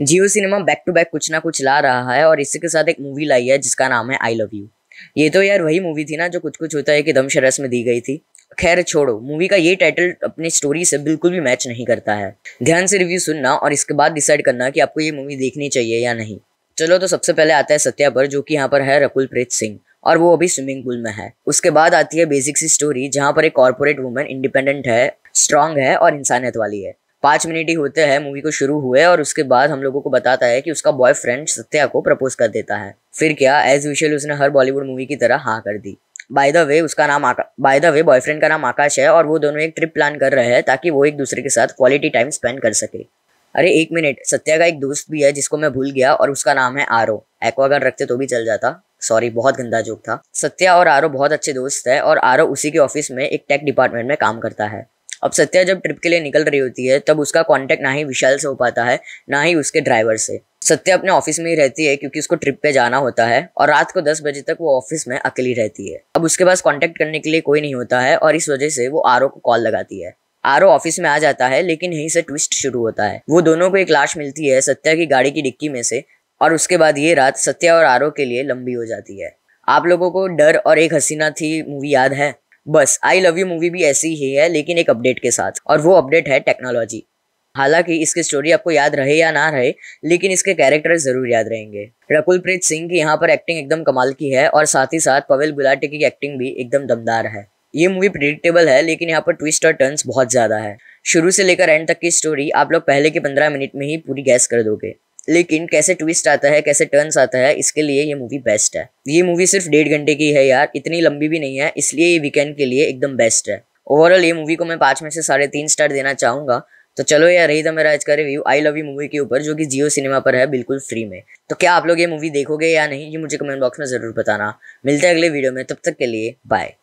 Jio cinema back to back कुछ ना कुछ ला रहा है और इसी के साथ एक मूवी लाई है जिसका नाम है आई लव यू ये तो यार वही मूवी थी ना जो कुछ कुछ होता है कि दम शरस में दी गई थी खैर छोड़ो मूवी का ये टाइटल अपनी स्टोरी से बिल्कुल भी मैच नहीं करता है ध्यान से रिव्यू सुनना और इसके बाद डिसाइड करना कि आपको ये मूवी देखनी चाहिए या नहीं चलो तो सबसे पहले आता है सत्या पर जो कि यहाँ पर है रकुल प्रीत सिंह और वो अभी स्विमिंग पूल में है उसके बाद आती है बेसिक सी स्टोरी जहाँ पर एक कॉरपोरेट वुमन इंडिपेंडेंट है स्ट्रांग है और इंसानियत वाली है पाँच मिनट ही होते हैं मूवी को शुरू हुए और उसके बाद हम लोगों को बताता है कि उसका बॉयफ्रेंड सत्या को प्रपोज कर देता है फिर क्या एज यूशल उसने हर बॉलीवुड मूवी की तरह हाँ कर दी बाय द वे उसका नाम आका बाय द वे बॉयफ्रेंड का नाम आकाश है और वो दोनों एक ट्रिप प्लान कर रहे हैं ताकि वो एक दूसरे के साथ क्वालिटी टाइम स्पेंड कर सके अरे एक मिनट सत्या का एक दोस्त भी है जिसको मैं भूल गया और उसका नाम है आरो एक्वागार्ड रखते तो भी चल जाता सॉरी बहुत गंदा जोक था सत्या और आरो बहुत अच्छे दोस्त है और आरो उसी के ऑफिस में एक टेक डिपार्टमेंट में काम करता है अब सत्या जब ट्रिप के लिए निकल रही होती है तब उसका कांटेक्ट ना ही विशाल से हो पाता है ना ही उसके ड्राइवर से सत्या अपने ऑफिस में ही रहती है क्योंकि उसको ट्रिप पे जाना होता है और रात को दस बजे तक वो ऑफिस में अकेली रहती है अब उसके पास कांटेक्ट करने के लिए कोई नहीं होता है और इस वजह से वो आर को कॉल लगाती है आर ऑफिस में आ जाता है लेकिन यहीं से ट्विस्ट शुरू होता है वो दोनों को एक लाश मिलती है सत्या की गाड़ी की डिक्की में से और उसके बाद ये रात सत्या और आर के लिए लंबी हो जाती है आप लोगों को डर और एक हसीना थी मूवी याद है बस आई लव यू मूवी भी ऐसी ही है लेकिन एक अपडेट के साथ और वो अपडेट है टेक्नोलॉजी हालांकि इसकी स्टोरी आपको याद रहे या ना रहे लेकिन इसके कैरेक्टर जरूर याद रहेंगे रकुलप्रीत सिंह की यहाँ पर एक्टिंग एकदम कमाल की है और साथ ही साथ पवेल गुलाटी की एक्टिंग भी एकदम दमदार है ये मूवी प्रिडिक्टेबल है लेकिन यहाँ पर ट्विस्ट और टर्न्स बहुत ज़्यादा है शुरू से लेकर एंड तक की स्टोरी आप लोग पहले के पंद्रह मिनट में ही पूरी गैस कर दोगे लेकिन कैसे ट्विस्ट आता है कैसे टर्न्स आता है इसके लिए ये मूवी बेस्ट है ये मूवी सिर्फ डेढ़ घंटे की है यार इतनी लंबी भी नहीं है इसलिए ये वीकेंड के लिए एकदम बेस्ट है ओवरऑल ये मूवी को मैं पाँच में से साढ़े तीन स्टार देना चाहूँगा तो चलो यार रही था मेरा आज का review I love you movie के ऊपर जो कि जियो सिनेमा पर है बिल्कुल फ्री में तो क्या आप लोग ये मूवी देखोगे या नहीं ये मुझे कमेंट बॉक्स में ज़रूर बताना मिलते हैं अगले वीडियो में तब तक के लिए बाय